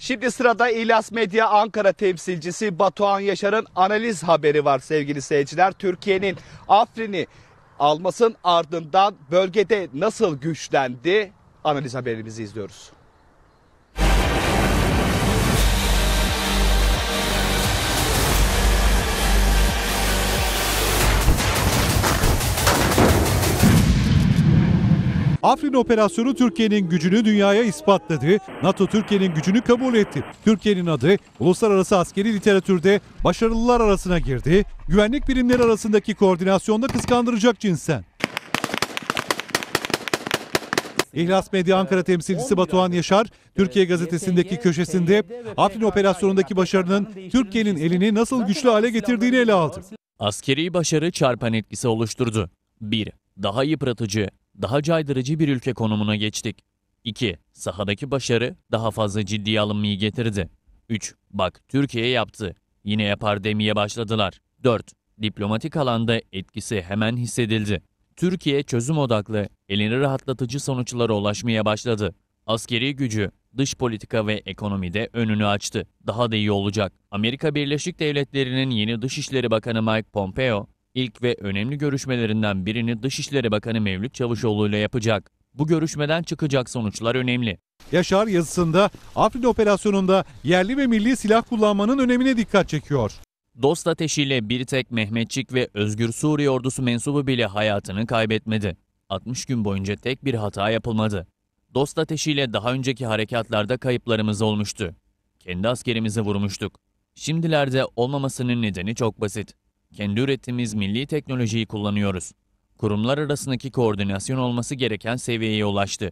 Şimdi sırada İlas Medya Ankara temsilcisi Batuhan Yaşar'ın analiz haberi var sevgili seyirciler. Türkiye'nin Afrin'i almasının ardından bölgede nasıl güçlendi analiz haberimizi izliyoruz. Afrin operasyonu Türkiye'nin gücünü dünyaya ispatladı. NATO Türkiye'nin gücünü kabul etti. Türkiye'nin adı uluslararası askeri literatürde başarılılar arasına girdi. Güvenlik birimleri arasındaki koordinasyonda kıskandıracak cinsen. İhlas Medya Ankara temsilcisi Batuhan Yaşar, Türkiye gazetesindeki köşesinde Afrin operasyonundaki başarının Türkiye'nin elini nasıl güçlü hale getirdiğini ele aldı. Askeri başarı çarpan etkisi oluşturdu. 1. Daha yıpratıcı, daha caydırıcı bir ülke konumuna geçtik. 2. Sahadaki başarı daha fazla ciddiye alınmayı getirdi. 3. Bak Türkiye yaptı. Yine yapar demeye başladılar. 4. Diplomatik alanda etkisi hemen hissedildi. Türkiye çözüm odaklı, elini rahatlatıcı sonuçlara ulaşmaya başladı. Askeri gücü, dış politika ve ekonomide önünü açtı. Daha da iyi olacak. Amerika Birleşik Devletleri'nin yeni Dışişleri Bakanı Mike Pompeo, İlk ve önemli görüşmelerinden birini Dışişleri Bakanı Mevlüt Çavuşoğlu ile yapacak. Bu görüşmeden çıkacak sonuçlar önemli. Yaşar yazısında Afrin operasyonunda yerli ve milli silah kullanmanın önemine dikkat çekiyor. Dost ateşiyle bir tek Mehmetçik ve Özgür Suriye ordusu mensubu bile hayatını kaybetmedi. 60 gün boyunca tek bir hata yapılmadı. Dost ateşiyle daha önceki harekatlarda kayıplarımız olmuştu. Kendi askerimizi vurmuştuk. Şimdilerde olmamasının nedeni çok basit. Kendi ürettiğimiz milli teknolojiyi kullanıyoruz. Kurumlar arasındaki koordinasyon olması gereken seviyeye ulaştı.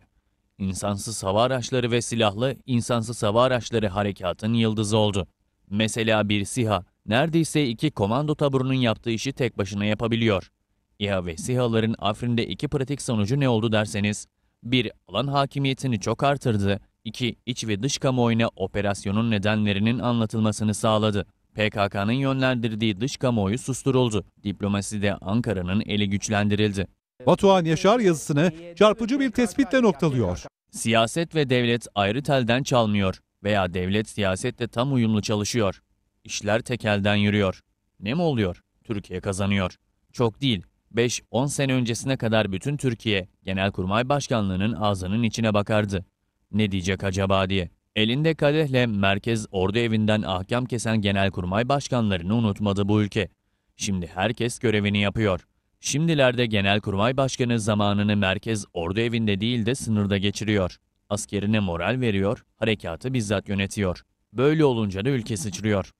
İnsansız hava araçları ve silahlı insansız hava araçları harekatın yıldızı oldu. Mesela bir SİHA, neredeyse iki komando taburunun yaptığı işi tek başına yapabiliyor. İHA ve SİHA'ların Afrin'de iki pratik sonucu ne oldu derseniz, 1. Alan hakimiyetini çok artırdı, 2. iç ve dış kamuoyuna operasyonun nedenlerinin anlatılmasını sağladı. PKK'nın yönlendirdiği dış kamuoyu susturuldu. Diplomasi de Ankara'nın eli güçlendirildi. Batuhan Yaşar yazısını çarpıcı bir tespitle noktalıyor. Siyaset ve devlet ayrı telden çalmıyor veya devlet siyasetle tam uyumlu çalışıyor. İşler tekelden yürüyor. Ne mi oluyor? Türkiye kazanıyor. Çok değil, 5-10 sene öncesine kadar bütün Türkiye Genelkurmay Başkanlığı'nın ağzının içine bakardı. Ne diyecek acaba diye. Elinde kadehle merkez ordu evinden ahkam kesen genelkurmay başkanlarını unutmadı bu ülke. Şimdi herkes görevini yapıyor. Şimdilerde genelkurmay başkanı zamanını merkez ordu evinde değil de sınırda geçiriyor. Askerine moral veriyor, harekatı bizzat yönetiyor. Böyle olunca da ülke sıçrıyor.